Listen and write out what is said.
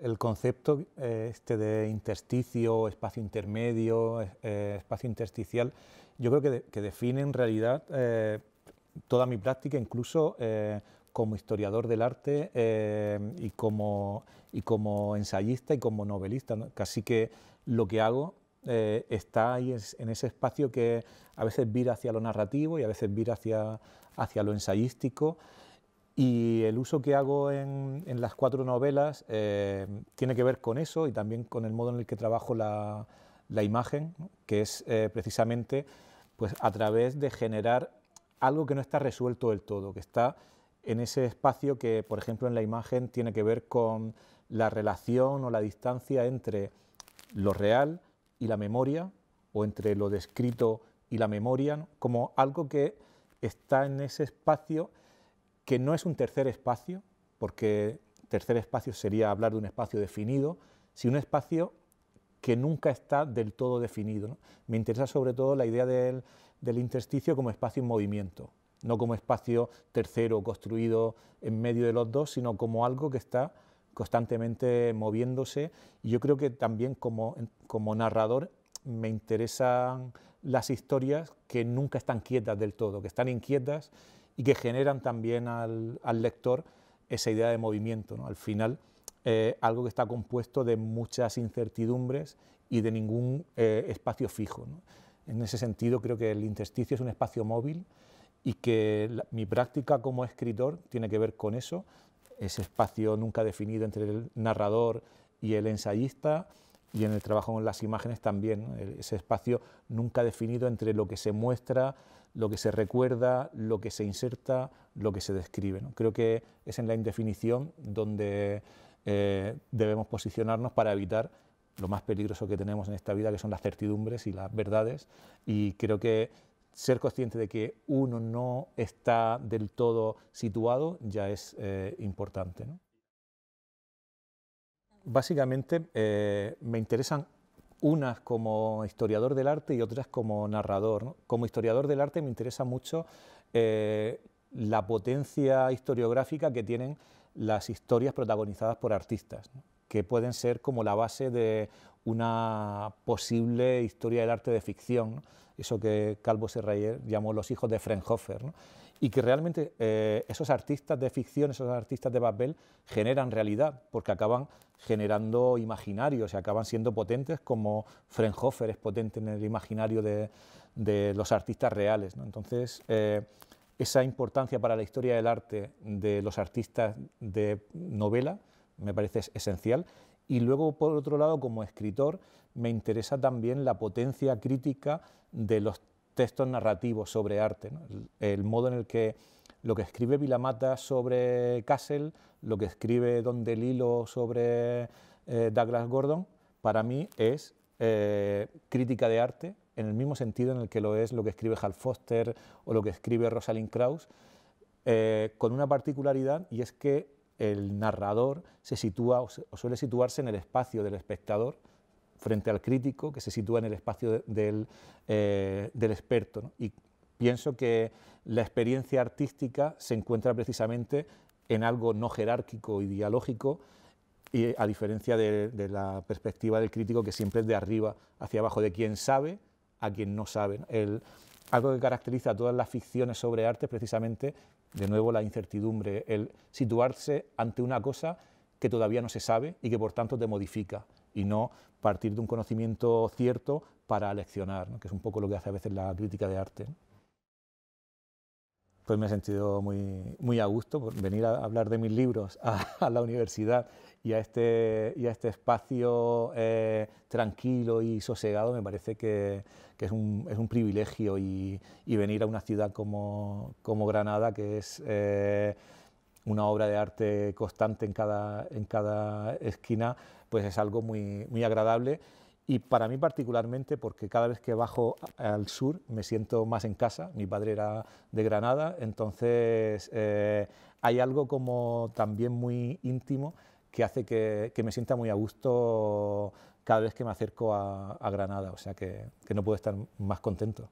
el concepto eh, este de intersticio, espacio intermedio, eh, espacio intersticial, yo creo que, define en realidad eh, toda mi práctica, incluso como historiador del arte y, como, y como ensayista y como novelista. Casi que lo que hago está ahí en ese espacio que a veces vira hacia lo narrativo y a veces vira hacia, hacia lo ensayístico y el uso que hago en, las cuatro novelas eh, tiene que ver con eso y también con el modo en el que trabajo la, imagen, que es eh, precisamente pues, a través de generar algo que no está resuelto del todo, que está en ese espacio que, por ejemplo, en la imagen tiene que ver con la relación o la distancia entre lo real y la memoria, o entre lo descrito y la memoria, como algo que está en ese espacio que no es un tercer espacio, porque tercer espacio sería hablar de un espacio definido, sino un espacio que nunca está del todo definido. Me interesa sobre todo la idea del, intersticio como espacio en movimiento, no como espacio tercero construido en medio de los dos, sino como algo que está constantemente moviéndose. Y yo creo que también como, como narrador me interesan las historias que nunca están quietas del todo, que están inquietas y que generan también al, lector esa idea de movimiento. Al final, eh, algo que está compuesto de muchas incertidumbres y de ningún eh, espacio fijo. En ese sentido, creo que el intersticio es un espacio móvil y que mi práctica como escritor tiene que ver con eso, ese espacio nunca definido entre el narrador y el ensayista, y en el trabajo con las imágenes también, ese espacio nunca definido entre lo que se muestra, lo que se recuerda, lo que se inserta, lo que se describe. Creo que es en la indefinición donde eh, debemos posicionarnos para evitar lo más peligroso que tenemos en esta vida, que son las certidumbres y las verdades, y creo que ser consciente de que uno no está del todo situado ya es eh, importante básicamente eh, me interesan unas como historiador del arte y otras como narrador. Como historiador del arte me interesa mucho eh, la potencia historiográfica que tienen las historias protagonizadas por artistas, que pueden ser como la base de una posible historia del arte de ficción, eso que Calvo Serrayer llamó los hijos de Frenhofer, y que realmente eh, esos artistas de ficción, esos artistas de papel, generan realidad, porque acaban generando imaginarios y acaban siendo potentes como Frenhofer es potente en el imaginario de, los artistas reales. Entonces, eh, esa importancia para la historia del arte de los artistas de novela me parece esencial y luego, por otro lado, como escritor, me interesa también la potencia crítica de los textos narrativos sobre arte, el, modo en el que lo que escribe Vilamata sobre Castle, lo que escribe Don Delilo sobre eh, Douglas Gordon, para mí es eh, crítica de arte, en el mismo sentido en el que lo es lo que escribe Hal Foster o lo que escribe Rosalind Krauss, eh, con una particularidad, y es que el narrador se sitúa o suele situarse en el espacio del espectador frente al crítico que se sitúa en el espacio eh, del, experto. Y pienso que la experiencia artística se encuentra precisamente en algo no jerárquico y dialógico, y a diferencia de, de, la perspectiva del crítico que siempre es de arriba hacia abajo, de quien sabe a quien no sabe. El, algo que caracteriza a todas las ficciones sobre arte es precisamente, de nuevo, la incertidumbre, el situarse ante una cosa que todavía no se sabe y que por tanto te modifica y no partir de un conocimiento cierto para leccionar, que es un poco lo que hace a veces la crítica de arte pues me he sentido muy, a gusto por venir a hablar de mis libros a, la universidad y a este, y a este espacio eh, tranquilo y sosegado me parece que, es, un, privilegio y, venir a una ciudad como, Granada, que es eh, una obra de arte constante en cada, en cada esquina, pues es algo muy agradable y para mí particularmente, porque cada vez que bajo al sur me siento más en casa, mi padre era de Granada, entonces eh, hay algo como también muy íntimo que hace que, me sienta muy a gusto cada vez que me acerco a, Granada, o sea que no puedo estar más contento.